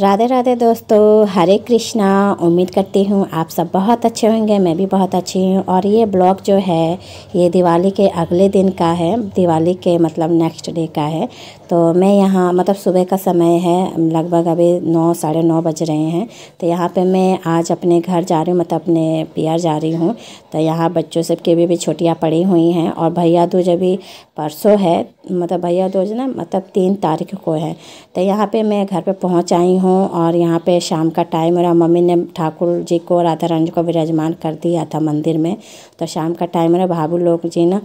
राधे राधे दोस्तों हरे कृष्णा उम्मीद करती हूँ आप सब बहुत अच्छे होंगे मैं भी बहुत अच्छी हूँ और ये ब्लॉग जो है ये दिवाली के अगले दिन का है दिवाली के मतलब नेक्स्ट डे का है तो मैं यहाँ मतलब सुबह का समय है लगभग अभी नौ साढ़े नौ बज रहे हैं तो यहाँ पे मैं आज अपने घर जा रही हूँ मतलब अपने पियर जा रही हूँ तो यहाँ बच्चों सब के भी भी छुट्टियाँ पड़ी हुई हैं और भैया दूज अभी परसों है मतलब भैया दूज ना मतलब तीन तारीख को है तो यहाँ पर मैं घर पर पहुँच आई हूँ और यहाँ पर शाम का टाइम मेरा मम्मी ने ठाकुर जी को राधा रंज को विराजमान कर दिया था मंदिर में तो शाम का टाइम मेरा भाभू लोग जी ना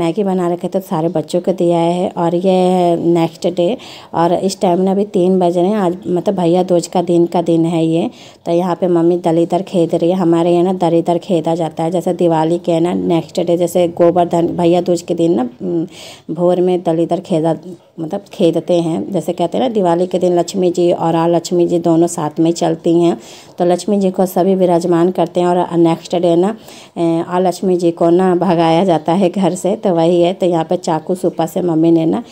मैगी बना रखे थे तो सारे बच्चों को दिया है और ये नेक्स्ट डे और इस टाइम में अभी तीन बज रहे हैं आज मतलब भैया दूज का दिन का दिन है ये तो यहाँ पे मम्मी दलीदर खेद रही है हमारे यहाँ ना दलीदर खेदा जाता है जैसे दिवाली के ना नेक्स्ट डे जैसे गोवर्धन भैया दूज के दिन ना भोर में दलीदर खेदा मतलब खेदते हैं जैसे कहते हैं ना दिवाली के दिन लक्ष्मी जी और आ लक्ष्मी जी दोनों साथ में चलती हैं तो लक्ष्मी जी को सभी विराजमान करते हैं और नेक्स्ट डे ना आ लक्ष्मी जी को ना भगाया जाता है घर से तो वही है तो यहाँ पर चाकू सूपा से मम्मी ने ना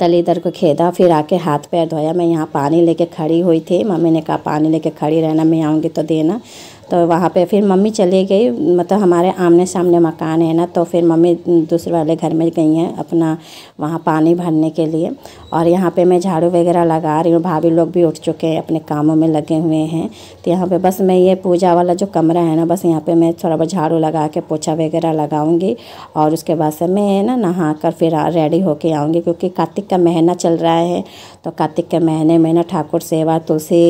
दलीदर को खेदा फिर आके हाथ पैर धोया मैं यहाँ पानी लेके खड़ी हुई थी मम्मी ने कहा पानी लेके खड़ी रहना मैं आऊँगी तो देना तो वहाँ पे फिर मम्मी चले गई मतलब हमारे आमने सामने मकान है ना तो फिर मम्मी दूसरे वाले घर में गई हैं अपना वहाँ पानी भरने के लिए और यहाँ पे मैं झाड़ू वगैरह लगा रही हूँ भाभी लोग भी उठ चुके हैं अपने कामों में लगे हुए हैं तो यहाँ पे बस मैं ये पूजा वाला जो कमरा है ना बस यहाँ पर मैं थोड़ा बहुत झाड़ू लगा के पोछा वगैरह लगाऊँगी और उसके बाद से मैं ना नहा कर फिर रेडी होके आऊँगी क्योंकि कार्तिक का महीना चल रहा है तो कार्तिक के महीने में ना ठाकुर सेवा तुलसी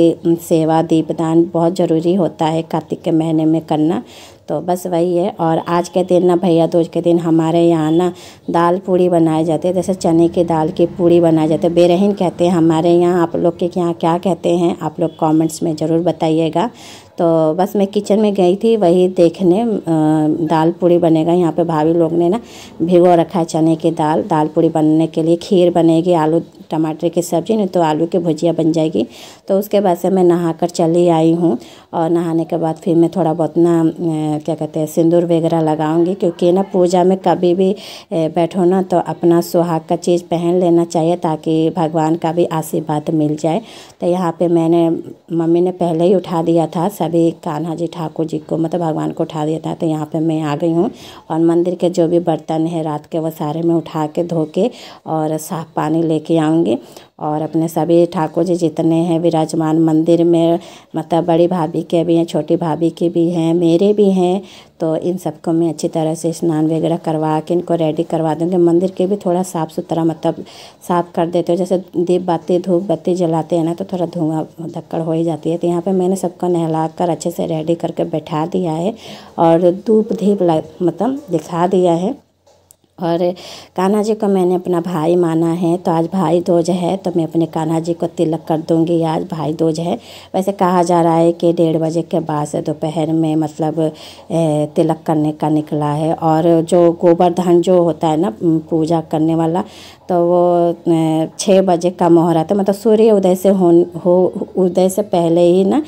सेवा दीपदान बहुत ज़रूरी होता है कार्तिक कार्तिक के महीने में करना तो बस वही है और आज के दिन ना भैया दूज तो के दिन हमारे यहाँ ना दाल पूड़ी बनाए जाते हैं जैसे चने की दाल की पूड़ी बनाए जाते हैं बेरहन कहते हैं हमारे यहाँ आप लोग के यहाँ क्या कहते हैं आप लोग कॉमेंट्स में ज़रूर बताइएगा तो बस मैं किचन में गई थी वही देखने दाल पूड़ी बनेगा यहाँ पे भाभी लोग ने ना भिगो रखा है चने की दाल दाल पूड़ी बनने के लिए खीर बनेगी आलू टमाटर की सब्ज़ी नहीं तो आलू की भुजिया बन जाएगी तो उसके बाद से मैं नहा कर चली आई हूँ और नहाने के बाद फिर मैं थोड़ा बहुत ना क्या कहते हैं सिंदूर वगैरह लगाऊंगी क्योंकि ना पूजा में कभी भी बैठो ना तो अपना सुहाग का चीज़ पहन लेना चाहिए ताकि भगवान का भी आशीर्वाद मिल जाए तो यहाँ पे मैंने मम्मी ने पहले ही उठा दिया था सभी कान्हा जी ठाकुर जी को मतलब भगवान को उठा दिया था तो यहाँ पे मैं आ गई हूँ और मंदिर के जो भी बर्तन है रात के वो सारे मैं उठा के धो के और साफ पानी लेके आऊँगी और अपने सभी ठाकुर जी जितने हैं विराजमान मंदिर में मतलब बड़ी भाभी के भी हैं छोटी भाभी के भी हैं मेरे भी हैं तो इन सबको मैं अच्छी तरह से स्नान वगैरह करवा के इनको रेडी करवा दूँगी मंदिर के भी थोड़ा साफ़ सुथरा मतलब साफ़ कर देते हो जैसे दीप बाती धूप बत्ती जलाते हैं ना तो थोड़ा धुआं धक्कड़ हो ही जाती है तो यहाँ पर मैंने सबको नहला कर अच्छे से रेडी करके बैठा दिया है और धूप धीप मतलब दिखा दिया है और कान्हा जी को मैंने अपना भाई माना है तो आज भाई दोज है तो मैं अपने कान्हा जी को तिलक कर दूंगी आज भाई दोज है वैसे कहा जा रहा है कि डेढ़ बजे के बाद से दोपहर में मतलब तिलक करने का निकला है और जो गोवर्धन जो होता है ना पूजा करने वाला तो वो छः बजे का मुहूर्त है मतलब सूर्य उदय से हो हो उदय से पहले ही ना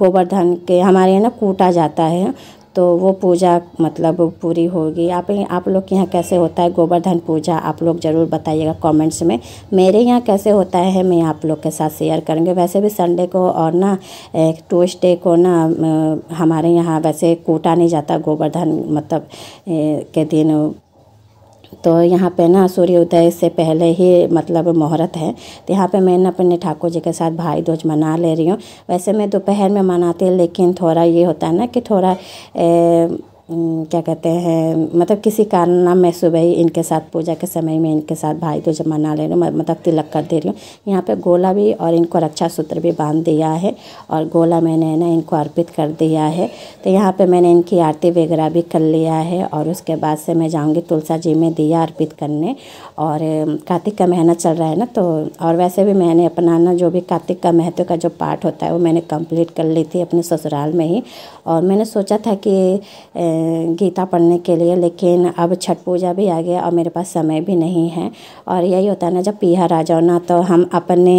गोवर्धन के हमारे यहाँ ना कूटा जाता है तो वो पूजा मतलब पूरी होगी आप आप लोग के यहाँ कैसे होता है गोवर्धन पूजा आप लोग ज़रूर बताइएगा कमेंट्स में मेरे यहाँ कैसे होता है मैं आप लोग के साथ शेयर करेंगे वैसे भी संडे को और ना ट्यूसडे को ना हमारे यहाँ वैसे कूटा नहीं जाता गोवर्धन मतलब के दिन तो यहाँ पे ना सूर्योदय से पहले ही मतलब मुहूर्त है तो यहाँ पे मैं ना अपने ठाकुर जी के साथ भाई दूज मना ले रही हूँ वैसे मैं दोपहर में मनाती हूँ लेकिन थोड़ा ये होता है ना कि थोड़ा ए, क्या कहते हैं मतलब किसी कारण ना मैं सुबह ही इनके साथ पूजा के समय में इनके साथ भाई जब मना ले रही हूँ मतलब तिलक कर दे रही हूँ यहाँ पे गोला भी और इनको रक्षा सूत्र भी बांध दिया है और गोला मैंने ना इनको अर्पित कर दिया है तो यहाँ पे मैंने इनकी आरती वगैरह भी कर लिया है और उसके बाद से मैं जाऊँगी तुलसा जी में दिया अर्पित करने और कार्तिक का महीना चल रहा है ना तो और वैसे भी मैंने अपना ना जो भी कार्तिक का महत्व का जो पाठ होता है वो मैंने कम्प्लीट कर ली थी अपने ससुराल में ही और मैंने सोचा था कि गीता पढ़ने के लिए लेकिन अब छठ पूजा भी आ गया और मेरे पास समय भी नहीं है और यही होता है ना जब पीहर आ जाओ ना तो हम अपने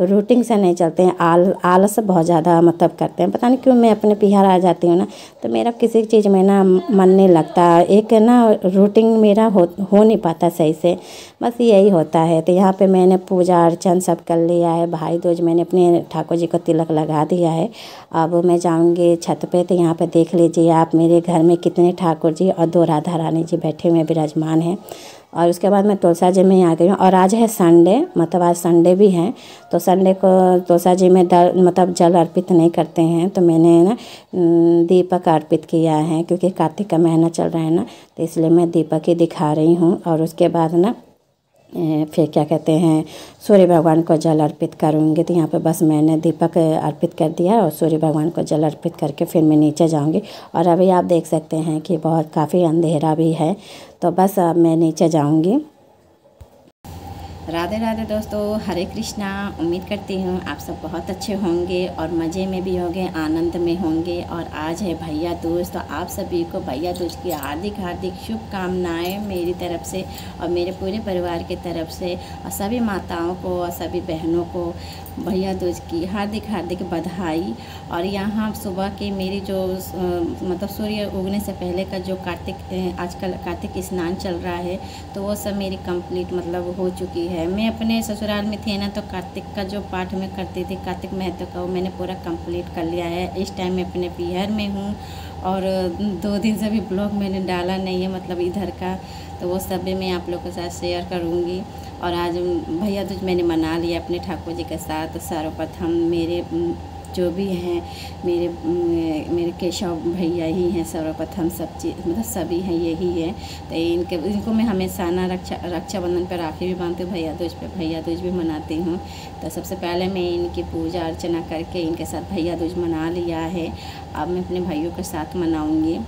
रूटीन से नहीं चलते हैं आल आलस बहुत ज़्यादा मतलब करते हैं पता नहीं क्यों मैं अपने पीहर आ जाती हूँ ना तो मेरा किसी चीज़ में ना मन नहीं लगता एक ना रूटीन मेरा हो हो नहीं पाता सही से बस यही होता है तो यहाँ पर मैंने पूजा अर्चन सब कर लिया है भाई दूज मैंने अपने ठाकुर जी को तिलक लगा दिया है अब मैं जाऊँगी छत पे तो यहाँ पे देख लीजिए आप मेरे घर में कितने ठाकुर जी और दो राधा रानी जी बैठे हुए विराजमान हैं और उसके बाद मैं तुलसा जी में आ गई हूँ और आज है संडे मतलब आज संडे भी है तो संडे को तुलसा जी में दल मतलब जल अर्पित नहीं करते हैं तो मैंने ना दीपक अर्पित किया है क्योंकि कार्तिक का महीना चल रहा है ना तो इसलिए मैं दीपक ही दिखा रही हूँ और उसके बाद ना फिर क्या कहते हैं सूर्य भगवान को जल अर्पित करूँगी तो यहाँ पे बस मैंने दीपक अर्पित कर दिया और सूर्य भगवान को जल अर्पित करके फिर मैं नीचे जाऊँगी और अभी आप देख सकते हैं कि बहुत काफ़ी अंधेरा भी है तो बस अब मैं नीचे जाऊँगी राधे राधे दोस्तों हरे कृष्णा उम्मीद करती हूँ आप सब बहुत अच्छे होंगे और मज़े में भी होंगे आनंद में होंगे और आज है भैया दूज तो आप सभी को भैया दूज की हार्दिक हार्दिक शुभकामनाएँ मेरी तरफ से और मेरे पूरे परिवार की तरफ से और सभी माताओं को और सभी बहनों को भैया दूज की हार्दिक हार्दिक बधाई और यहाँ सुबह के मेरी जो मतलब सूर्य उगने से पहले का जो कार्तिक आजकल कार्तिक स्नान चल रहा है तो वो सब मेरी कंप्लीट मतलब हो चुकी है मैं अपने ससुराल में थी ना तो कार्तिक का जो पाठ मैं करती थी कार्तिक महत्व का वो मैंने पूरा कंप्लीट कर लिया है इस टाइम मैं अपने पीहर में हूँ और दो दिन से भी ब्लॉग मैंने डाला नहीं है मतलब इधर का तो वो सब भी मैं आप लोग के साथ शेयर करूँगी और आज भैया दूज मैंने मना लिया अपने ठाकुर जी के साथ सर्वप्रथम मेरे जो भी हैं मेरे मेरे केशव भैया ही हैं सर्वप्रथम सब चीज़ मतलब सभी हैं यही है तो इनके इनको मैं हमेशा ना रक्षा रक्षाबंधन पर राखी भी बांधती हूँ भैया दूज पर भैया दूज भी मनाती हूँ तो सबसे पहले मैं इनकी पूजा अर्चना करके इनके साथ भैया दूज मना लिया है अब मैं अपने भाइयों के साथ मनाऊँगी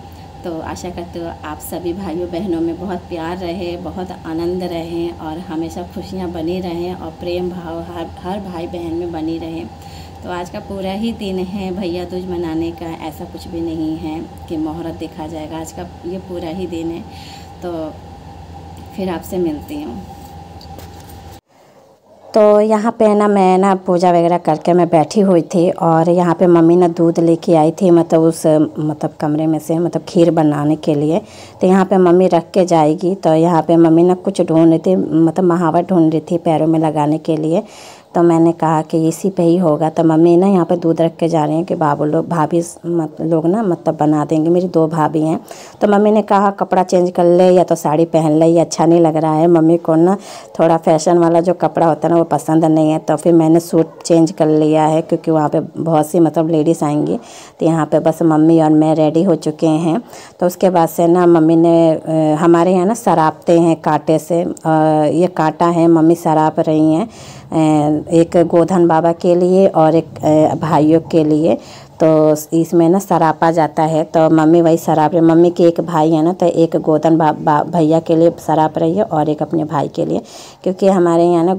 तो आशा करते हो आप सभी भाइयों बहनों में बहुत प्यार रहे बहुत आनंद रहें और हमेशा खुशियाँ बनी रहें और प्रेम भाव हर हर भाई बहन में बनी रहें तो आज का पूरा ही दिन है भैया दूज मनाने का ऐसा कुछ भी नहीं है कि मुहूर्त देखा जाएगा आज का ये पूरा ही दिन है तो फिर आपसे मिलती हूँ तो यहाँ पे ना मैं ना पूजा वगैरह करके मैं बैठी हुई थी और यहाँ पे मम्मी ना दूध लेके आई थी मतलब उस मतलब कमरे में से मतलब खीर बनाने के लिए तो यहाँ पे मम्मी रख के जाएगी तो यहाँ पे मम्मी ना कुछ ढूंढ रही थी मतलब महावर ढूंढ रही थी पैरों में लगाने के लिए तो मैंने कहा कि इसी पे ही होगा तो मम्मी ना यहाँ पे दूध रख के जा रही हैं कि बाबू लोग भाभी मत लोग ना मतलब बना देंगे मेरी दो भाभी हैं तो मम्मी ने कहा कपड़ा चेंज कर ले या तो साड़ी पहन ले या अच्छा नहीं लग रहा है मम्मी को ना थोड़ा फैशन वाला जो कपड़ा होता है ना वो पसंद नहीं है तो फिर मैंने सूट चेंज कर लिया है क्योंकि वहाँ पर बहुत सी मतलब लेडीज़ आएंगी तो यहाँ पर बस मम्मी और मैं रेडी हो चुके हैं तो उसके बाद से ना मम्मी ने हमारे यहाँ ना शराबते हैं कांटे से ये कांटा है मम्मी सराप रही हैं एक गोधन बाबा के लिए और एक भाइयों के लिए तो इसमें ना सरापा जाता है तो मम्मी वही सराप रही मम्मी के एक भाई है ना तो एक गोधन भैया के लिए सराप रही है और एक अपने भाई के लिए क्योंकि हमारे यहाँ ना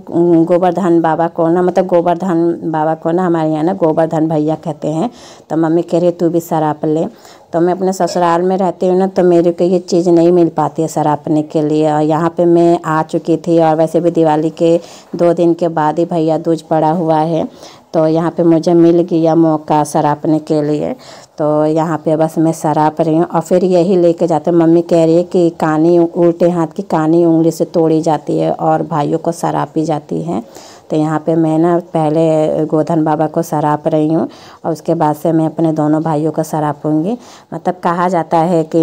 गोवर्धन बाबा को ना मतलब गोवर्धन बाबा को ना हमारे यहाँ ना गोवर्धन भैया कहते हैं तो मम्मी कह रही तू भी सराप ले तो मैं अपने ससुराल में रहती हूँ ना तो मेरे को ये चीज़ नहीं मिल पाती है अपने के लिए और यहाँ पे मैं आ चुकी थी और वैसे भी दिवाली के दो दिन के बाद ही भैया दूज पड़ा हुआ है तो यहाँ पे मुझे मिल गया मौका सरापने के लिए तो यहाँ पे बस मैं सराप रही हूँ और फिर यही लेके जाते हैं मम्मी कह रही है कि कानी उल्टे हाथ की कानी उंगली से तोड़ी जाती है और भाइयों को सरापी जाती है तो यहाँ पे मैं ना पहले गोधन बाबा को सराप रही हूँ और उसके बाद से मैं अपने दोनों भाइयों को सरापूँगी मतलब कहा जाता है कि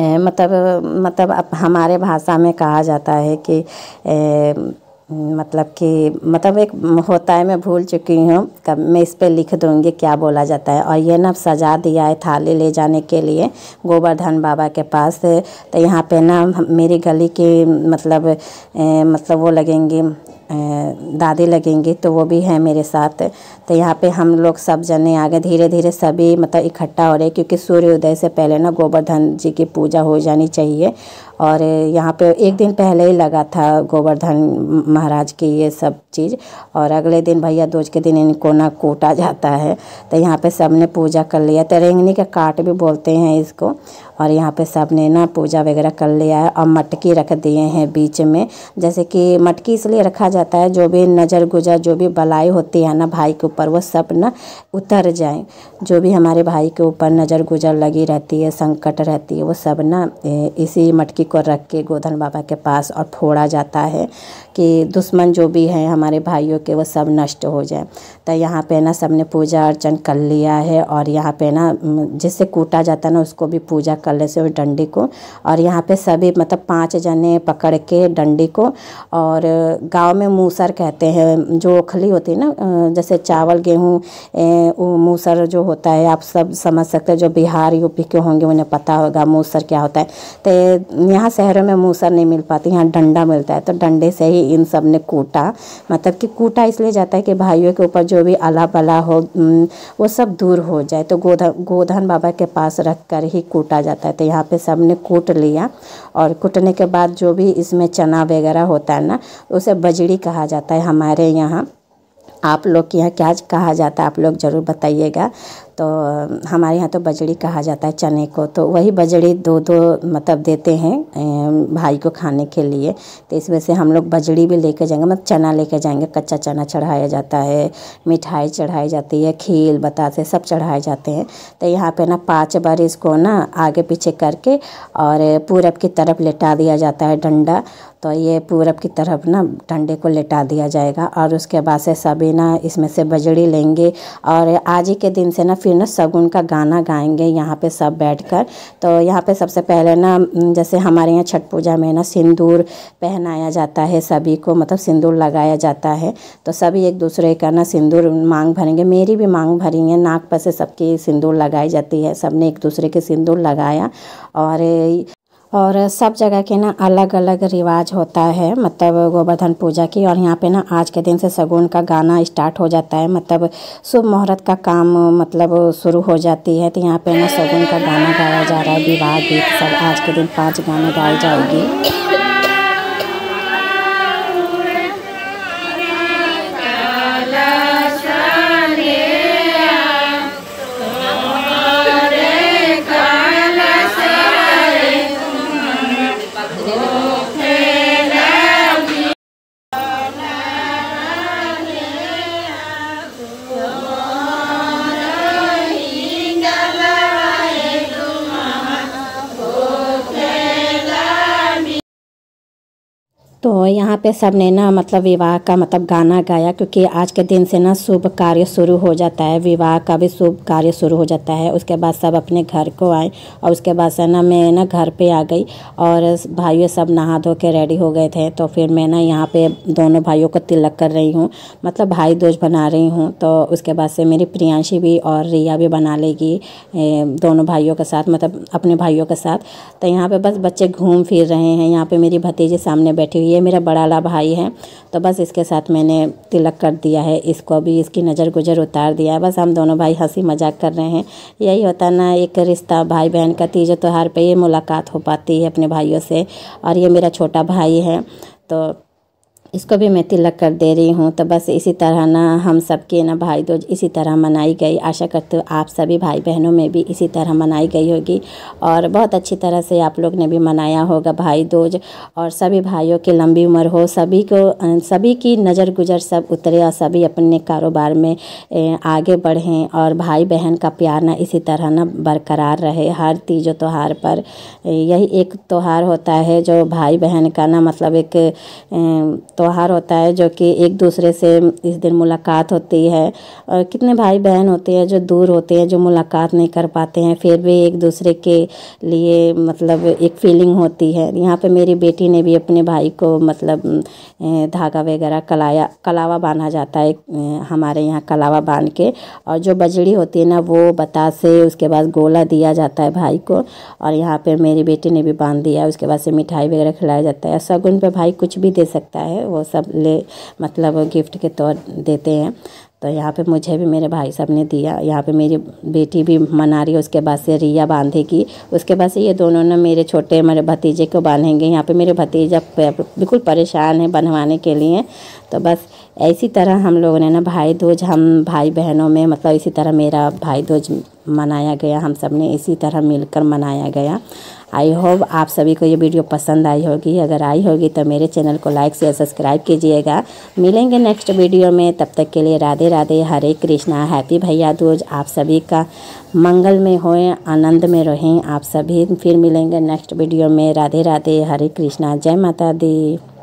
ए, मतलब मतलब अब हमारे भाषा में कहा जाता है कि ए, मतलब कि मतलब एक होता है मैं भूल चुकी हूँ कब मैं इस पर लिख दूँगी क्या बोला जाता है और ये ना सजा दिया है थाली ले जाने के लिए गोवर्धन बाबा के पास तो यहाँ पे ना मेरी गली की मतलब ए, मतलब वो लगेंगी दादी लगेंगी तो वो भी हैं मेरे साथ तो यहाँ पे हम लोग सब जने आ गए धीरे धीरे सभी मतलब इकट्ठा हो रहे क्योंकि सूर्योदय से पहले ना गोवर्धन जी की पूजा हो जानी चाहिए और यहाँ पे एक दिन पहले ही लगा था गोवर्धन महाराज की ये सब चीज़ और अगले दिन भैया दूज के दिन इनको ना कूटा जाता है तो यहाँ पे सब ने पूजा कर लिया तो रेंगनी का काट भी बोलते हैं इसको और यहाँ पे सब ने ना पूजा वगैरह कर लिया है और मटकी रख दिए हैं बीच में जैसे कि मटकी इसलिए रखा जाता है जो भी नज़र गुजर जो भी बलाई होती है ना भाई के ऊपर वो सब ना उतर जाए जो भी हमारे भाई के ऊपर नज़र गुजर लगी रहती है संकट रहती है वो सब ना इसी मटकी को रख के गोधन बाबा के पास और फोड़ा जाता है कि दुश्मन जो भी हैं हमारे भाइयों के वो सब नष्ट हो जाए तो यहाँ पे ना सबने पूजा अर्चन कर लिया है और यहाँ पे ना जिससे कूटा जाता है ना उसको भी पूजा कर ले से उस डंडी को और यहाँ पे सभी मतलब पांच जने पकड़ के डंडी को और गांव में मूसर कहते हैं जो खली होती है ना जैसे चावल गेहूँ मूसर जो होता है आप सब समझ सकते हैं जो बिहार यूपी के होंगे उन्हें पता होगा मूसर क्या होता है तो यहाँ शहरों में मूसर नहीं मिल पाती यहाँ डंडा मिलता है तो डंडे से ही इन सब ने कूटा मतलब कि कूटा इसलिए जाता है कि भाइयों के ऊपर जो जो भी आला बला हो वो सब दूर हो जाए तो गोधन गोधन बाबा के पास रख कर ही कूटा जाता है तो यहाँ पे ने कूट लिया और कूटने के बाद जो भी इसमें चना वगैरह होता है ना उसे बजड़ी कहा जाता है हमारे यहाँ आप लोग के यहाँ क्या कहा जाता है आप लोग ज़रूर बताइएगा तो हमारे यहाँ तो बजड़ी कहा जाता है चने को तो वही बजड़ी दो दो मतलब देते हैं भाई को खाने के लिए तो इस वजह से हम लोग बजड़ी भी लेकर जाएंगे मतलब चना लेकर जाएंगे कच्चा चना चढ़ाया जाता है मिठाई चढ़ाई जाती है खील बतासे सब चढ़ाए जाते हैं तो यहाँ पे ना पाँच बार इसको ना आगे पीछे करके और पूरब की तरफ लेटा दिया जाता है डंडा तो ये पूरब की तरफ ना डंडे को लेटा दिया जाएगा और उसके बाद से सभी ना इसमें से बजड़ी लेंगे और आज ही के दिन से ना फिर ना सगुन का गाना गाएंगे यहाँ पे सब बैठकर तो यहाँ पे सबसे पहले ना जैसे हमारे यहाँ छठ पूजा में ना सिंदूर पहनाया जाता है सभी को मतलब सिंदूर लगाया जाता है तो सभी एक दूसरे का ना सिंदूर मांग भरेंगे मेरी भी मांग भरी है नाक पर से सबकी सिंदूर लगाई जाती है ने एक दूसरे के सिंदूर लगाया और और सब जगह के ना अलग अलग रिवाज होता है मतलब गोवर्धन पूजा की और यहाँ पे ना आज के दिन से सगुन का गाना स्टार्ट हो जाता है मतलब शुभ मुहूर्त का काम मतलब शुरू हो जाती है तो यहाँ पे ना सगुन का गाना गाया जा रहा है विवाह गीत सब आज के दिन पाँच गाने गाए जाएगी तो यहाँ पे सब ने ना मतलब विवाह का मतलब गाना गाया क्योंकि आज के दिन से ना शुभ कार्य शुरू हो जाता है विवाह का भी शुभ कार्य शुरू हो जाता है उसके बाद सब अपने घर को आए और उसके बाद से ना मैं ना घर पे आ गई और भाइयों सब नहा धो के रेडी हो गए थे तो फिर मैं ना यहाँ पे दोनों भाइयों को तिलक कर रही हूँ मतलब भाई दोज बना रही हूँ तो उसके बाद से मेरी प्रियांशी भी और रिया भी बना लेगी दोनों भाइयों के साथ मतलब अपने भाइयों के साथ तो यहाँ पर बस बच्चे घूम फिर रहे हैं यहाँ पर मेरी भतीजी सामने बैठी हुई ये मेरा बड़ा ला भाई है तो बस इसके साथ मैंने तिलक कर दिया है इसको भी इसकी नज़र गुजर उतार दिया है बस हम दोनों भाई हंसी मजाक कर रहे हैं यही होता ना एक रिश्ता भाई बहन का तीजो त्यौहार पर ये मुलाकात हो पाती है अपने भाइयों से और ये मेरा छोटा भाई है तो इसको भी मैं तिलक कर दे रही हूँ तो बस इसी तरह ना हम सबके ना भाई दूज इसी तरह मनाई गई आशा करते हूँ आप सभी भाई बहनों में भी इसी तरह मनाई गई होगी और बहुत अच्छी तरह से आप लोग ने भी मनाया होगा भाई दूज और सभी भाइयों की लंबी उम्र हो सभी को सभी की नज़र गुजर सब उतरे और सभी अपने कारोबार में आगे बढ़ें और भाई बहन का प्यार ना इसी तरह ना बरकरार रहे हर तीजो त्यौहार पर यही एक त्यौहार होता है जो भाई बहन का ना मतलब एक तो त्यौहार होता है जो कि एक दूसरे से इस दिन मुलाकात होती है और कितने भाई बहन होते हैं जो दूर होते हैं जो मुलाकात नहीं कर पाते हैं फिर भी एक दूसरे के लिए मतलब एक फीलिंग होती है यहाँ पे मेरी बेटी ने भी अपने भाई को मतलब धागा वगैरह कलाया कलावा बांधा जाता है हमारे यहाँ कलावा बांध के और जो बजड़ी होती है ना वो से उसके बाद गोला दिया जाता है भाई को और यहाँ पर मेरी बेटी ने भी बांध दिया उसके बाद से मिठाई वगैरह खिलाया जाता है शगुन पर भाई कुछ भी दे सकता है वो सब ले मतलब गिफ्ट के तौर देते हैं तो यहाँ पे मुझे भी मेरे भाई साहब ने दिया यहाँ पे मेरी बेटी भी मना रही है उसके बाद से रिया बांधेगी उसके बाद से ये दोनों ना मेरे छोटे मेरे भतीजे को बांधेंगे यहाँ पे मेरे भतीजा बिल्कुल परेशान है बनवाने के लिए तो बस ऐसी तरह हम लोगों ने ना भाई दूज हम भाई बहनों में मतलब इसी तरह मेरा भाई दूज मनाया गया हम सब ने इसी तरह मिलकर मनाया गया आई होप आप सभी को ये वीडियो पसंद आई होगी अगर आई होगी तो मेरे चैनल को लाइक से सब्सक्राइब कीजिएगा मिलेंगे नेक्स्ट वीडियो में तब तक के लिए राधे राधे हरे कृष्णा हैप्पी भैया दूज आप सभी का मंगल में होए आनंद में रहें आप सभी फिर मिलेंगे नेक्स्ट वीडियो में राधे राधे हरे कृष्णा जय माता दी